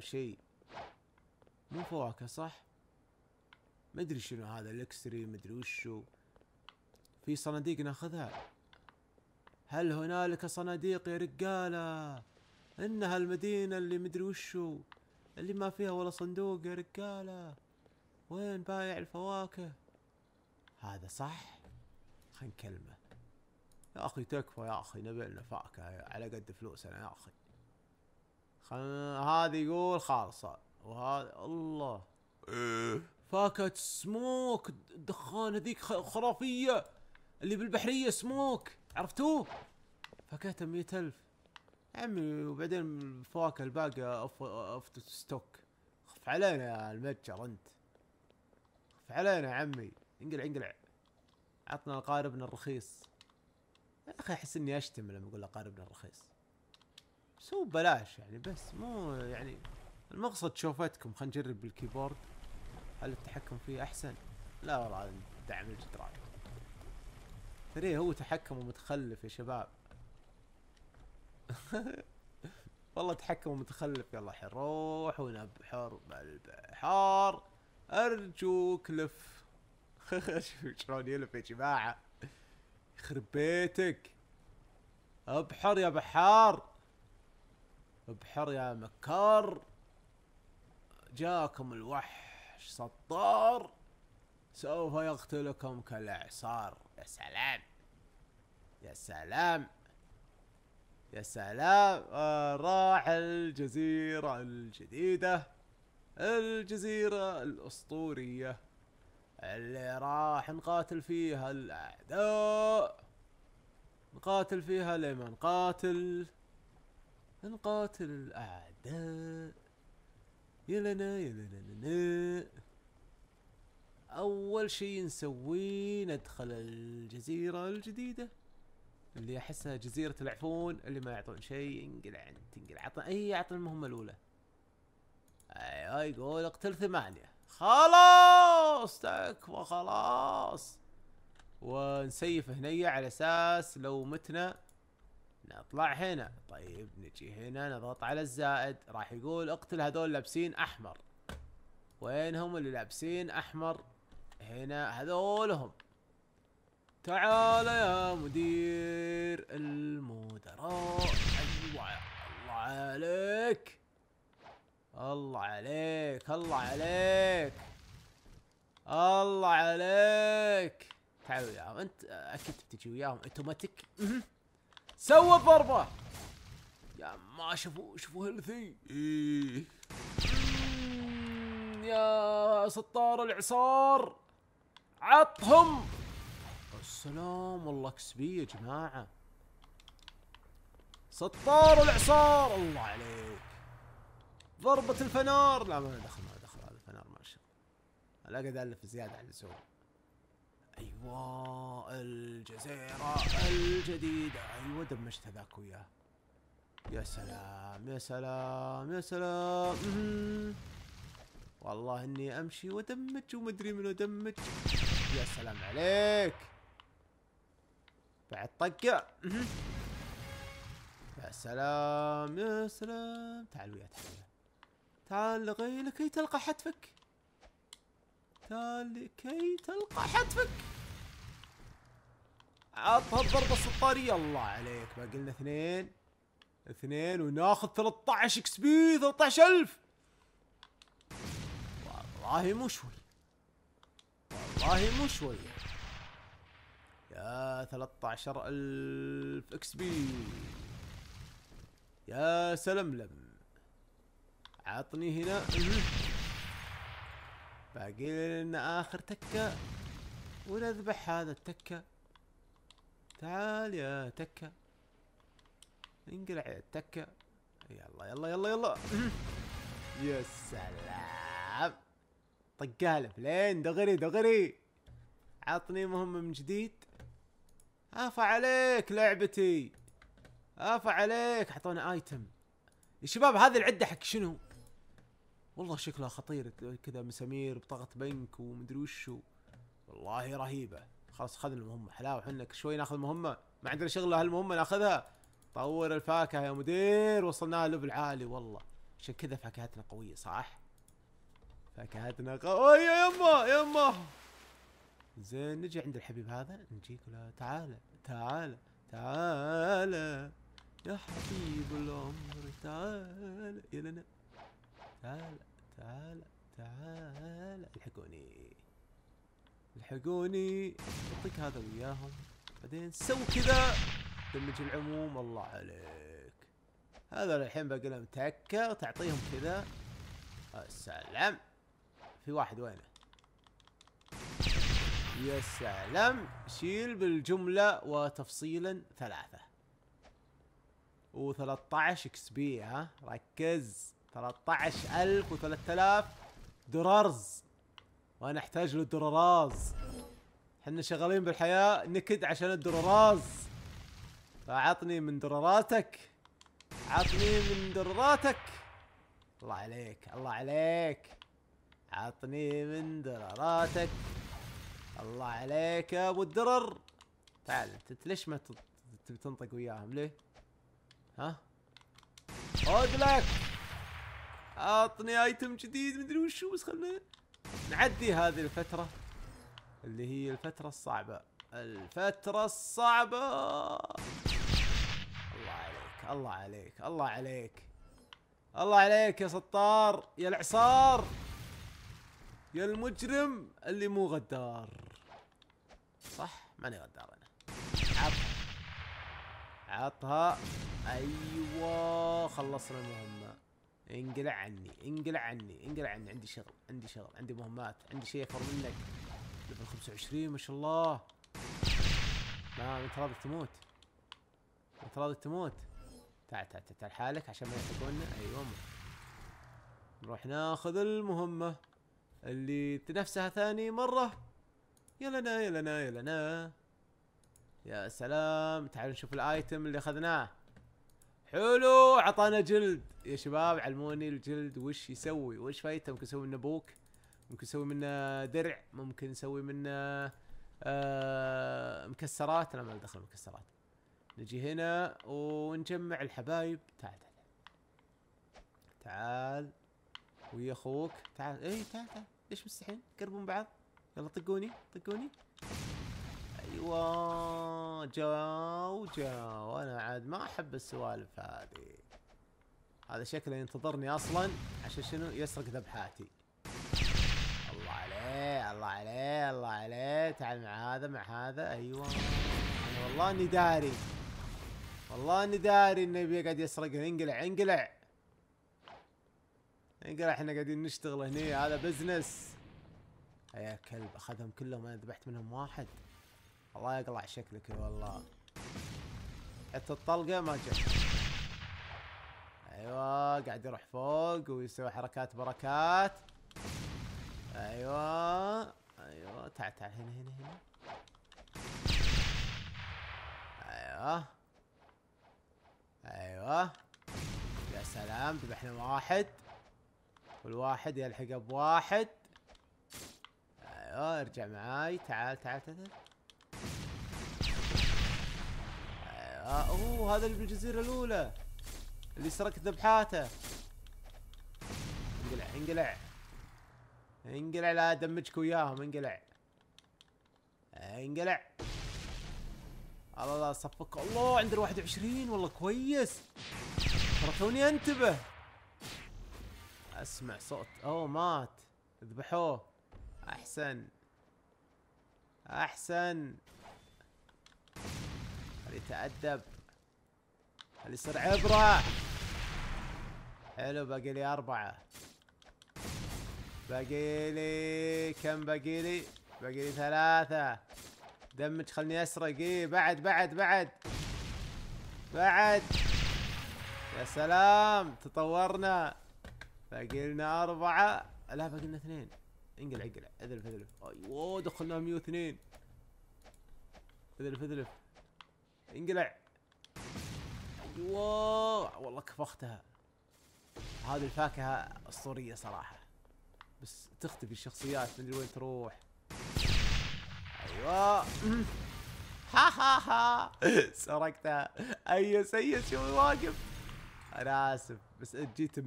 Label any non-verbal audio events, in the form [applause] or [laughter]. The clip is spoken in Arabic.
شيء مو فواكه صح مدري شنو هذا الاكستري مدري وشو في صناديق ناخذها هل هنالك صناديق يا رجاله انها المدينه اللي مدري وشو اللي ما فيها ولا صندوق يا رجاله وين بايع الفواكه هذا صح خلينا نكلمه يا اخي تكفى يا اخي نبي لنا فاكهه على قد فلوسنا يا اخي خل... هذا يقول خالصه وهذا الله إيه. فاكهه سموك الدخان هذيك خرافيه اللي بالبحريه سموك عرفتوه فاكهته مية ألف عمي وبعدين الفواكه الباقية أف... أف ستوك خف علينا يا المتجر أنت خف علينا يا عمي انقلع انقلع عطنا قاربنا الرخيص يا أخي أحس إني أشتم لما أقول قاربنا الرخيص سو ببلاش يعني بس مو يعني المقصد شوفتكم خلينا نجرب بالكيبورد هل التحكم فيه احسن؟ لا والله دعم الجدران تري هو تحكمه متخلف يا شباب [laughs] والله تحكمه متخلف يلا الحين روح ونبحر بالبحار ارجوك لف [laughs] شوف شلون يلف يا جماعه يخرب بيتك ابحر يا بحار بحر يا مكار جاكم الوحش سطار سوف يقتلكم كالإعصار يا سلام يا سلام يا سلام راح الجزيرة الجديدة الجزيرة الأسطورية اللي راح نقاتل فيها الأعداء نقاتل فيها لمن قاتل نقاتل الأعداء يلنا يلنا أول شيء نسويه ندخل الجزيرة الجديدة اللي أحسها جزيرة العفون اللي ما يعطون شيء انقلع انت انقلع عطنا أي عطنا المهمة الأولى أي أي قول اقتل ثمانية خلاص تكفى خلاص ونسيف هنية على أساس لو متنا نطلع هنا طيب نجي هنا نضغط على الزائد راح يقول اقتل هذول لابسين احمر وين هم اللي لابسين احمر هنا هذولهم تعال يا مدير المدراء أيوة، الله عليك الله عليك الله عليك الله عليك تعالوا وياهم انت اكيد بتجي وياهم اوتوماتيك سوى الضربة يا ما شوفوا شوفوا هيلثي إيه. يا سطار العصار عطهم السلام والله اكس بي يا جماعة سطار العصار الله عليك ضربة الفنار لا ما دخل ما دخل هذا الفنار ما شاء الله الاقي قاعد الف زيادة عن اللزوم ايوه الجزيرة الجديدة ايوه دمجت هذاك وياه يا سلام يا سلام يا سلام والله اني امشي وادمج ومدري من ادمج يا سلام عليك بعد طقة يا سلام يا سلام تعال ويا تعال تعال لغي لكي تلقى حتفك لكي تلقى حتفك عطها الضربة السطارية الله عليك ما قلنا اثنين اثنين وناخذ 13 اكس بي 13000 والله مو شوي والله مو شوي يا 13000 اكس بي يا سلملم عطني هنا باقي لنا اخر تكة ونذبح هذا التكة تعال يا تكة انقلع يا التكة يلا يلا يلا يلا [clears throat] يا سلام طقالب لين دغري دغري عطني مهمة من جديد عفا عليك لعبتي عفا عليك اعطونا ايتم يا شباب هذه العدة حق شنو؟ والله شكلها خطير كذا مسامير بطاقة بنك ومدري وشو والله رهيبة خلاص خذنا المهمة حلاوة احنا شوي ناخذ مهمة ما عندنا شغلة هالمهمة ناخذها طور الفاكهة يا مدير وصلناها لفل عالي والله عشان كذا فاكهتنا قوية صح؟ فاكهتنا قوية يما يما زين نجي عند الحبيب هذا نجيك له تعال تعال تعال يا حبيب العمر تعال يا لنا تعال تعال تعال الحقوني الحقوني اعطيك هذا وياهم بعدين سو كذا دمج العموم الله عليك هذا الحين باقي لهم تكه وتعطيهم كذا السلام في واحد وينه يا سلام شيل بالجملة وتفصيلا ثلاثة و13 اكس بي ها ركز 13000 و3000 درارز وانا احتاج للدراراز احنا شغالين بالحياة نكد عشان الدراراز فاعطني من دراراتك عطني من دراراتك الله عليك الله عليك عطني من دراراتك الله عليك يا ابو الدرر تعال انت ليش ما تنطق وياهم ليه؟ ها؟ اقلك اعطني ايتم جديد مدري وشو بس خلنا نعدي هذه الفترة اللي هي الفترة الصعبة الفترة الصعبة الله عليك الله عليك الله عليك الله عليك يا سطار يا العصار يا المجرم اللي مو غدار صح ماني غدار انا عطها عطها ايوه خلصنا المهمه انقلع عني انقلع عني انقلع عني عندي شغل عندي شغل عندي مهمات عندي شيء اكبر منك ليفل 25 ما شاء الله ما انت راضي تموت انت راضي تموت تعال تعال تعال حالك عشان ما يلحقونا ايوه نروح ناخذ المهمة اللي نفسها ثاني مرة يا لنا يا لنا يا سلام تعالوا نشوف الايتم اللي اخذناه حلو عطانا جلد يا شباب علموني الجلد وش يسوي وش فايته ممكن نسوي منه بوك ممكن نسوي منه درع ممكن نسوي منه آه مكسرات انا ما دخل مكسرات نجي هنا ونجمع الحبايب تعال تعال تعال ويا اخوك تعال اي تعال تعال ليش مستحين قربوا من بعض يلا طقوني طقوني ايوه جو جو انا عاد ما احب السوالف هذه هذا شكله ينتظرني اصلا عشان شنو يسرق ذبحاتي الله عليه الله عليه الله عليه تعال مع هذا مع هذا ايوه انا والله اني داري والله اني داري انه بيقعد يسرق انقلع انقلع انقلع احنا قاعدين نشتغل هني هذا بزنس يا كلب اخذهم كلهم انا ذبحت منهم واحد الله يقلع شكلك والله حتى الطلقة ما جت ايوه قاعد يروح فوق ويسوي حركات بركات ايوه ايوه تعال تعال هنا هنا هنا ايوه ايوه يا سلام ذبحنا واحد والواحد يلحق بواحد ايوه ارجع معاي تعال تعال تعال آه اوه هذا اللي بالجزيره الاولى اللي سرقت ذبحاته انقلع انقلع انقلع لا ادمجك وياهم انقلع انقلع الله صفك الله عند ال 21 والله كويس ترى توني انتبه اسمع صوت اوه مات ذبحوه احسن احسن يتأدب اللي يصير عبرة حلو باقي لي أربعة باقي لي كم باقي لي؟ باقي لي ثلاثة دمج خلني أسرق إيه بعد بعد بعد بعد يا سلام تطورنا باقي لنا أربعة لا باقي لنا اثنين انقلع انقلع اذلف اذلف ايوه دخلنا 102 اذلف اذلف انقلع ايوه والله كفختها هذه الفاكهة اسطورية صراحة بس تختفي الشخصيات من وين تروح ايوه [laughs] ها ها ها سرقتها اي أيوة، سيد شو واقف انا اسف بس جيت